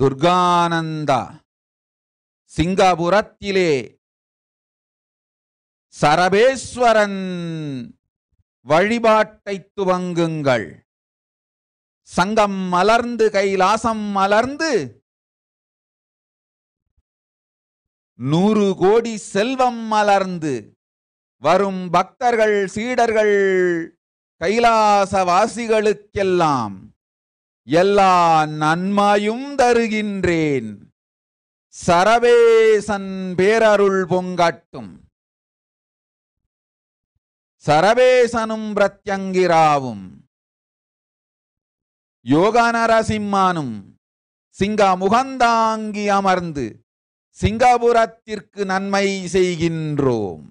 துர்கானந்தா சிங்கபுரத்திலே சரபேஸ்வரன் வழிபாட்டை துவங்குங்கள் சங்கம் மலர்ந்து கைலாசம் மலர்ந்து நூறு கோடி செல்வம் மலர்ந்து வரும் பக்தர்கள் சீடர்கள் கைலாசவாசிகளுக்கெல்லாம் எல்லா நன்மையும் தருகின்றேன் சரவேசன் பேரருள் பொங்கட்டும் சரவேசனும் பிரத்யங்கிராவும் யோகநரசிம்மானும் சிங்கா முகந்தாங்கி அமர்ந்து சிங்காபுரத்திற்கு நன்மை செய்கின்றோம்